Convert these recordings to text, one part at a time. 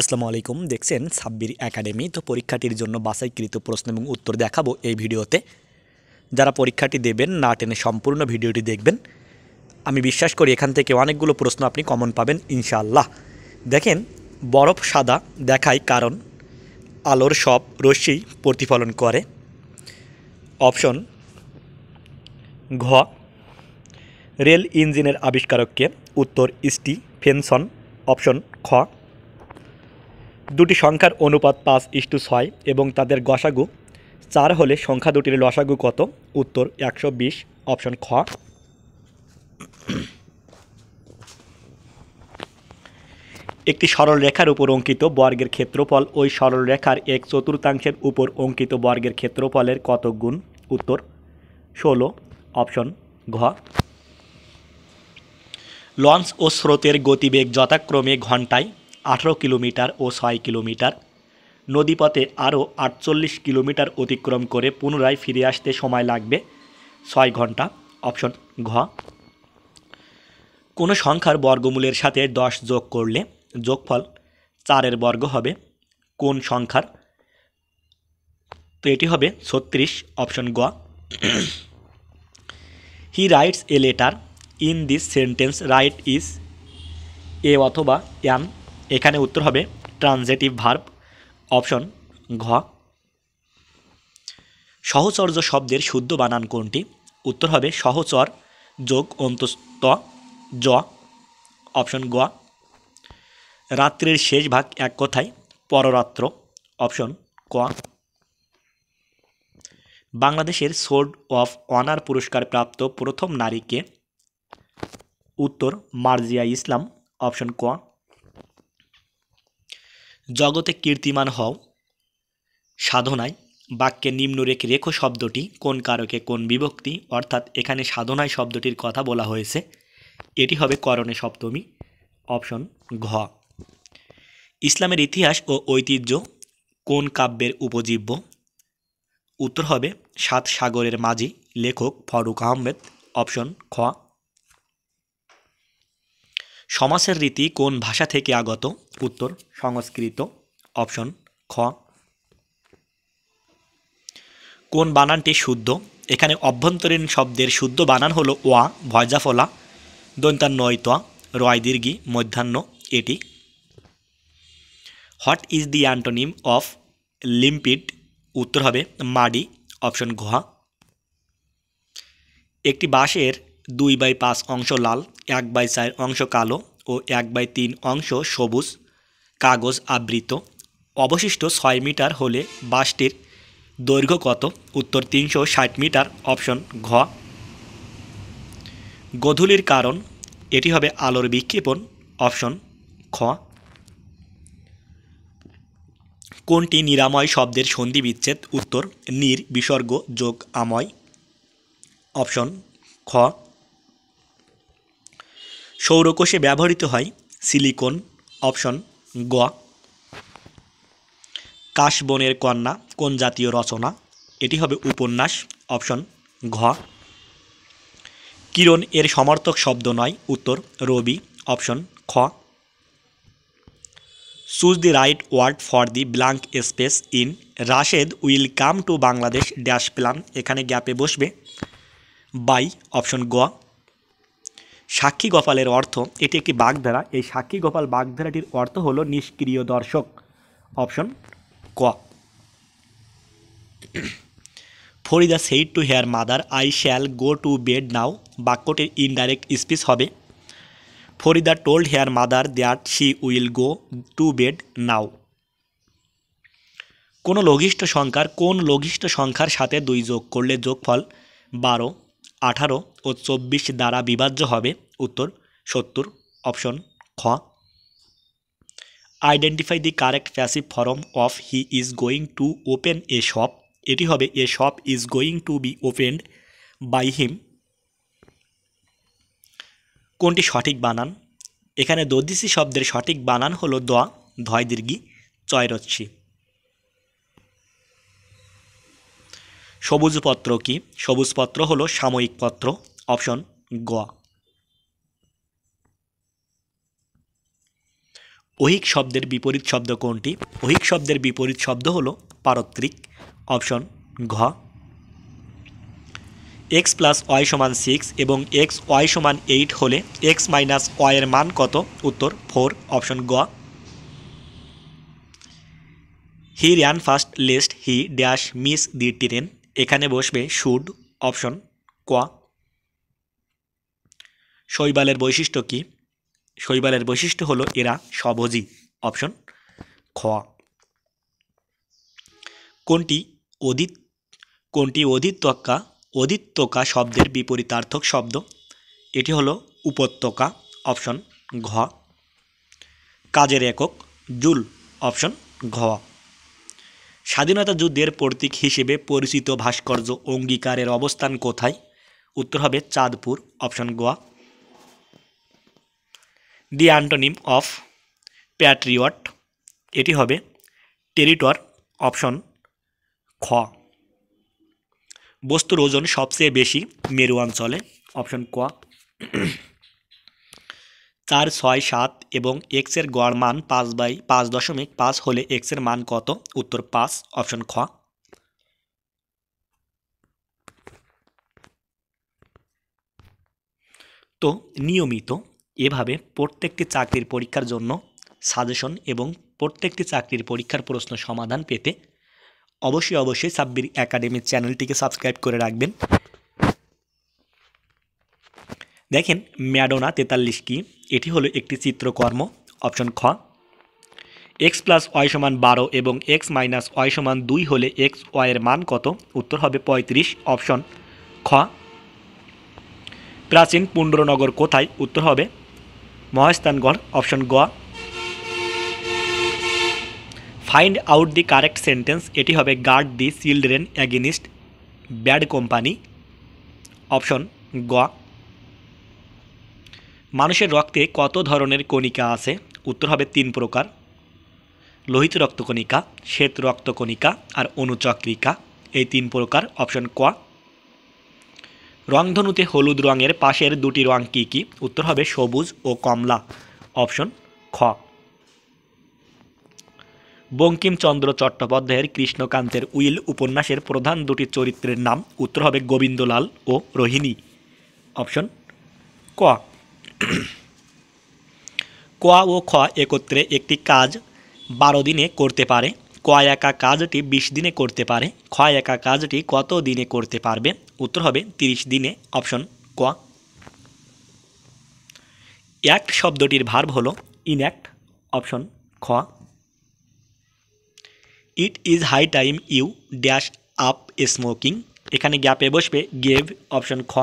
আসসালামু আলাইকুম দেখছেন সাব্বির একাডেমি তো পরীক্ষাটির জন্য বাছাইকৃত প্রশ্ন এবং উত্তর দেখাবো এই ভিডিওতে যারা পরীক্ষাটি দেবেন না টেনে সম্পূর্ণ ভিডিওটি দেখবেন আমি বিশ্বাস করি এখান থেকে অনেকগুলো প্রশ্ন আপনি কমন পাবেন ইনশাআল্লাহ দেখেন বরফ সাদা দেখায় কারণ আলোর সব রশ্মি প্রতিফলন করে অপশন ঘ রেল ইঞ্জিনের আবিষ্কারককে উত্তর ইস্টি ফেনসন অপশন খ দুটি সংখ্যার অনুপাত পাঁচ ইস্টু ছয় এবং তাদের গসাগু চার হলে সংখ্যা দুটির লসাগু কত উত্তর একশো বিশ অপশন খ একটি সরল রেখার উপর অঙ্কিত বর্গের ক্ষেত্রফল ওই সরল রেখার এক চতুর্থাংশের উপর অঙ্কিত বর্গের ক্ষেত্রফলের কত গুণ উত্তর ষোলো অপশন ঘ লঞ্চ ও স্রোতের গতিবেগ যথাক্রমে ঘন্টায় আঠেরো কিলোমিটার ও ছয় কিলোমিটার নদীপথে আরও আটচল্লিশ কিলোমিটার অতিক্রম করে পুনরায় ফিরে আসতে সময় লাগবে ছয় ঘন্টা অপশন ঘ কোনো সংখ্যার বর্গমূলের সাথে দশ যোগ করলে যোগফল চারের বর্গ হবে কোন সংখ্যার তো এটি হবে ছত্রিশ অপশন গ he writes a letter in this sentence right is a অথবা অ্যান এখানে উত্তর হবে ট্রানজেটিভ ভার্ব অপশন ঘ সহচর্য শব্দের শুদ্ধ বানান কোনটি উত্তর হবে সহচর যোগ অন্তস্ত জ অপশন গ রাত্রের শেষ ভাগ এক কথায় পররাত্র অপশন ক বাংলাদেশের সোর্ড অফ অনার পুরস্কার প্রাপ্ত প্রথম নারীকে উত্তর মার্জিয়া ইসলাম অপশন ক জগতে কীর্তিমান হও সাধনায় বাক্যে নিম্নরেখ রেখো শব্দটি কোন কারকে কোন বিভক্তি অর্থাৎ এখানে সাধনায় শব্দটির কথা বলা হয়েছে এটি হবে করণে সপ্তমী অপশন ঘ ইসলামের ইতিহাস ও ঐতিহ্য কোন কাব্যের উপজীব্য উত্তর হবে সাত সাগরের মাঝি লেখক ফারুক আহমেদ অপশন খ সমাসের রীতি কোন ভাষা থেকে আগত উত্তর সংস্কৃত অপশন খ কোন বানানটি শুদ্ধ এখানে অভ্যন্তরীণ শব্দের শুদ্ধ বানান হলো ওয়া ভয়জাফলা দন্তান্ন নয়তোয়া রয় দীর্ঘি মধ্যাহ্ন এটি what is the antonym of limpid উত্তর হবে মাডি অপশন ঘোহা একটি বাঁশের দুই বাই পাঁচ অংশ লাল এক বাই চার অংশ কালো ও এক বাই তিন অংশ সবুজ কাগজ আবৃত অবশিষ্ট ছয় মিটার হলে বাসটির দৈর্ঘ্য কত উত্তর তিনশো ষাট মিটার অপশন ঘ গধূলির কারণ এটি হবে আলোর বিক্ষেপণ অপশন খ কোনটি নিরাময় শব্দের সন্ধি বিচ্ছেদ উত্তর নির বিসর্গ যোগ আময় অপশন খ সৌরকোষে ব্যবহৃত হয় সিলিকন অপশন গ কাশবনের কন্যা কোন জাতীয় রচনা এটি হবে উপন্যাস অপশন ঘ কিরণ এর সমর্থক শব্দ নয় উত্তর রবি অপশন খ choose the right word for the blank space in Rashed will come to Bangladesh dash plan এখানে গ্যাপে বসবে বাই অপশন গোয়া সাক্ষী গোপালের অর্থ এটি একটি বাগধারা এই সাক্ষী গোপাল বাগধারাটির অর্থ হলো নিষ্ক্রিয় দর্শক অপশন ক Farida said to her mother I shall go to bed now বাক্যটির ইনডাইরেক্ট স্পিচ হবে Farida told her mother that she will go to bed now কোনো লঘিষ্ঠ সংখ্যার কোন লঘিষ্ঠ সংখ্যার সাথে দুই যোগ করলে যোগফল বারো আঠারো ও চব্বিশ দ্বারা বিভাজ্য হবে উত্তর সত্তর অপশন খ identify the correct passive form of he is going to open a shop এটি হবে a shop is going to be opened by him কোনটি সঠিক বানান এখানে দদিসি শব্দের সঠিক বানান হলো দ ধয় দীর্ঘি চয়রচ্ছি সবুজ পত্র কি সবুজ পত্র হলো সাময়িক পত্র অপশন গ অহিক শব্দের বিপরীত শব্দ কোনটি অহিক শব্দের বিপরীত শব্দ হলো পারত্রিক অপশন ঘ এক্স প্লাস ওয়াই সমান সিক্স এবং এক্স ওয়াই সমান এইট হলে এক্স মাইনাস ওয়াইয়ের মান কত উত্তর ফোর অপশন গ he run fast lest he dash miss the train এখানে বসবে শুড অপশন কোয়া শৈবালের বৈশিষ্ট্য কি শৈবালের বৈশিষ্ট্য হলো এরা সবজি অপশন খোয়া কোনটি অধিত কোনটি অধিত্যকা অধিত্যকা শব্দের বিপরীতার্থক শব্দ এটি হলো উপত্যকা অপশন ঘ কাজের একক জুল অপশন ঘ স্বাধীনতা যুদ্ধের প্রতীক হিসেবে পরিচিত ভাস্কর্য অঙ্গীকারের অবস্থান কোথায় উত্তর হবে চাঁদপুর অপশন গোয়া দি অ্যান্টনিম অফ প্যাট্রিয়ট এটি হবে টেরিটর অপশন খ বস্তুর ওজন সবচেয়ে বেশি মেরু অঞ্চলে অপশন ক চার ছয় সাত এবং এক্সের গড় মান পাঁচ বাই পাঁচ দশমিক পাঁচ হলে এক্সের মান কত উত্তর পাঁচ অপশন খ তো নিয়মিত এভাবে প্রত্যেকটি চাকরির পরীক্ষার জন্য সাজেশন এবং প্রত্যেকটি চাকরির পরীক্ষার প্রশ্ন সমাধান পেতে অবশ্যই অবশ্যই সাব্বির একাডেমির চ্যানেলটিকে সাবস্ক্রাইব করে রাখবেন দেখেন ম্যাডোনা তেতাল্লিশ কি এটি হলো একটি চিত্রকর্ম অপশন খ এক্স প্লাস ওয়াই সমান বারো এবং এক্স মাইনাস ওয়াই সমান দুই হলে এক্স ওয়াইয়ের মান কত উত্তর হবে ৩৫ অপশন খ প্রাচীন পুণ্ডরনগর কোথায় উত্তর হবে মহাস্থানগড় অপশন গ find out the correct sentence এটি হবে guard the children against bad company option গ মানুষের রক্তে কত ধরনের কণিকা আছে উত্তর হবে তিন প্রকার লোহিত রক্তকণিকা শ্বেত রক্তকণিকা আর অনুচক্রিকা এই তিন প্রকার অপশন ক রংধনুতে হলুদ রঙের পাশের দুটি রং কী কী উত্তর হবে সবুজ ও কমলা অপশন খ বঙ্কিমচন্দ্র চট্টোপাধ্যায়ের কৃষ্ণকান্তের উইল উপন্যাসের প্রধান দুটি চরিত্রের নাম উত্তর হবে গোবিন্দলাল ও রোহিণী অপশন ক ক ও খ একত্রে একটি কাজ বারো দিনে করতে পারে ক একা কাজটি বিশ দিনে করতে পারে খ একা কাজটি কত দিনে করতে পারবে উত্তর হবে ৩০ দিনে অপশন ক অ্যাক্ট শব্দটির ভার্ব হল ইনঅ্যাক্ট অপশন খ it is high time you dash up smoking এখানে গ্যাপে বসবে গেভ অপশন খ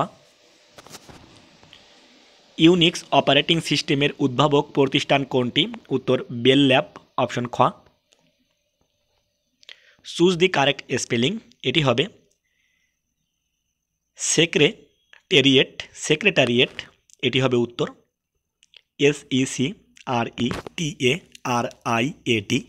ইউনিক্স অপারেটিং সিস্টেমের উদ্ভাবক প্রতিষ্ঠান কোনটি উত্তর বেল ল্যাব অপশন খ চুজ দি কারেক্ট স্পেলিং এটি হবে সেক্রেটেরিয়েট সেক্রেটারিয়েট এটি হবে উত্তর S E C R E T A R I A T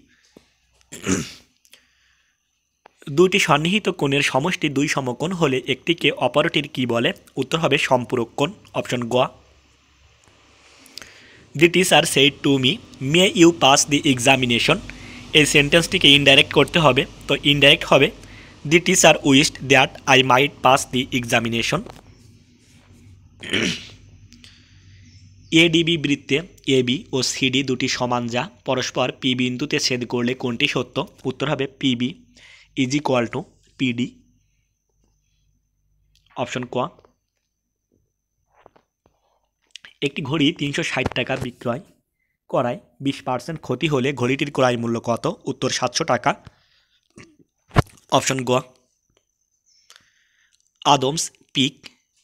দুটি সন্নিহিত কোণের সমষ্টি দুই সমকোণ হলে একটিকে অপরটির কি বলে উত্তর হবে সম্পূরক কোণ অপশন গোয়া the teacher said to me may you pass the examination এই সেন্টেন্সটিকে ইনডাইরেক্ট করতে হবে তো ইনডাইরেক্ট হবে the teacher wished that I might pass the examination ADB বৃত্তে এ বি ও সিডি দুটি সমান যা পরস্পর পি বিন্দুতে ছেদ করলে কোনটি সত্য উত্তর হবে PB is equal to PD option ক একটি ঘড়ি তিনশো ষাট টাকা বিক্রয় করায় বিশ পার্সেন্ট ক্ষতি হলে ঘড়িটির ক্রয় মূল্য কত উত্তর সাতশো টাকা অপশন গ আদমস পিক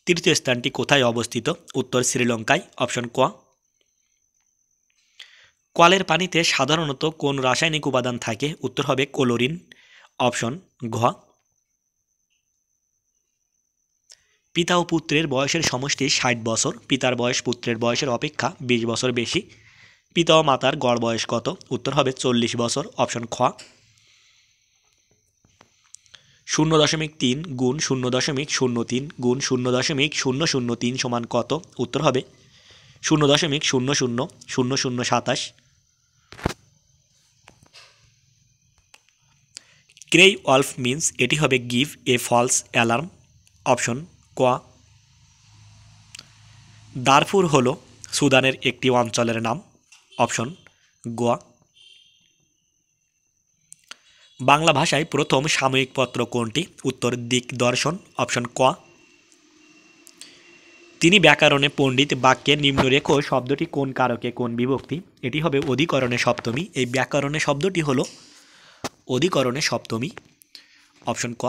তৃতীয় স্থানটি কোথায় অবস্থিত উত্তর শ্রীলঙ্কায় অপশন ক কলের পানিতে সাধারণত কোন রাসায়নিক উপাদান থাকে উত্তর হবে কোলোরিন অপশন ঘ পিতা ও পুত্রের বয়সের সমষ্টি ষাট বছর পিতার বয়স পুত্রের বয়সের অপেক্ষা ২০ বছর বেশি পিতা ও মাতার গড় বয়স কত উত্তর হবে চল্লিশ বছর অপশন খ শূন্য দশমিক তিন গুণ শূন্য দশমিক শূন্য তিন গুণ শূন্য দশমিক শূন্য শূন্য তিন সমান কত উত্তর হবে শূন্য দশমিক শূন্য শূন্য শূন্য শূন্য সাতাশ ক্রেই অলফ মিন্স এটি হবে give a false alarm option কোয়া দারফুর হল সুদানের একটি অঞ্চলের নাম অপশন গোয়া বাংলা ভাষায় প্রথম সাময়িক পত্র কোনটি উত্তর দিক দর্শন অপশন ক তিনি ব্যাকরণে পণ্ডিত বাক্যে নিম্নরেখ শব্দটি কোন কারকে কোন বিভক্তি এটি হবে অধিকরণে সপ্তমী এই ব্যাকরণে শব্দটি হল অধিকরণে সপ্তমী অপশন ক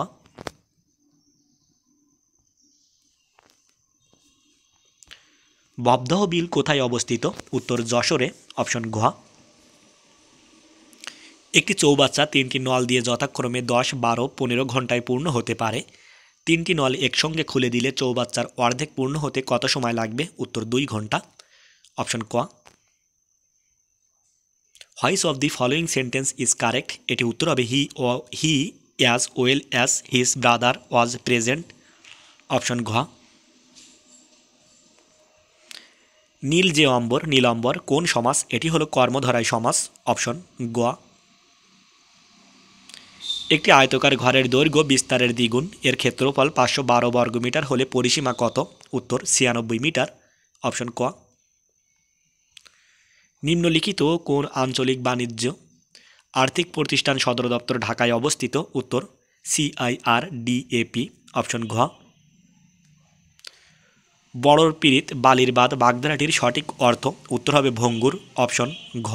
ববদহ বিল কোথায় অবস্থিত উত্তর যশোরে অপশন ঘ একটি চৌবাচ্চা তিনটি নল দিয়ে যথাক্রমে দশ বারো পনেরো ঘন্টায় পূর্ণ হতে পারে তিনটি নল একসঙ্গে খুলে দিলে চৌবাচ্চার অর্ধেক পূর্ণ হতে কত সময় লাগবে উত্তর দুই ঘন্টা অপশন ক which of the following sentence is correct এটি উত্তর হবে হি ও he as well as his brother was present option ঘ নীল যে অম্বর নীলম্বর কোন সমাস এটি হলো কর্মধরায় সমাস অপশন গোয়া একটি আয়তকার ঘরের দৈর্ঘ্য বিস্তারের দ্বিগুণ এর ক্ষেত্রফল পাঁচশো বারো বর্গমিটার হলে পরিসীমা কত উত্তর ছিয়ানব্বই মিটার অপশন ক নিম্নলিখিত কোন আঞ্চলিক বাণিজ্য আর্থিক প্রতিষ্ঠান সদর দপ্তর ঢাকায় অবস্থিত উত্তর সিআইআর ডিএপি অপশন ঘ বড়র পীড়িত বালির বাদ বাগধারাটির সঠিক অর্থ উত্তর হবে ভঙ্গুর অপশন ঘ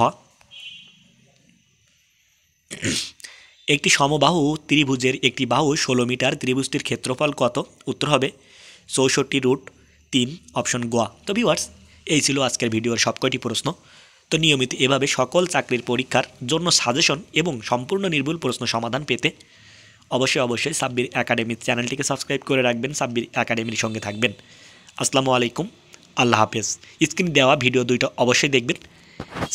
একটি সমবাহু ত্রিভুজের একটি বাহু ষোলো মিটার ত্রিভুজটির ক্ষেত্রফল কত উত্তর হবে চৌষট্টি রুট তিন অপশন গোয়া তো ভিওয়ার্স এই ছিল আজকের ভিডিওর সবকটি প্রশ্ন তো নিয়মিত এভাবে সকল চাকরির পরীক্ষার জন্য সাজেশন এবং সম্পূর্ণ নির্ভুল প্রশ্ন সমাধান পেতে অবশ্যই অবশ্যই সাব্বির একাডেমির চ্যানেলটিকে সাবস্ক্রাইব করে রাখবেন সাব্বির একাডেমির সঙ্গে থাকবেন আসসালামু আলাইকুম আল্লাহ হাফেজ স্ক্রিনে দেওয়া ভিডিও দুইটা অবশ্যই দেখবেন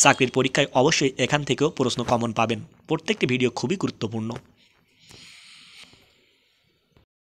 চাকরির পরীক্ষায় অবশ্যই এখান থেকেও প্রশ্ন কমন পাবেন প্রত্যেকটি ভিডিও খুবই গুরুত্বপূর্ণ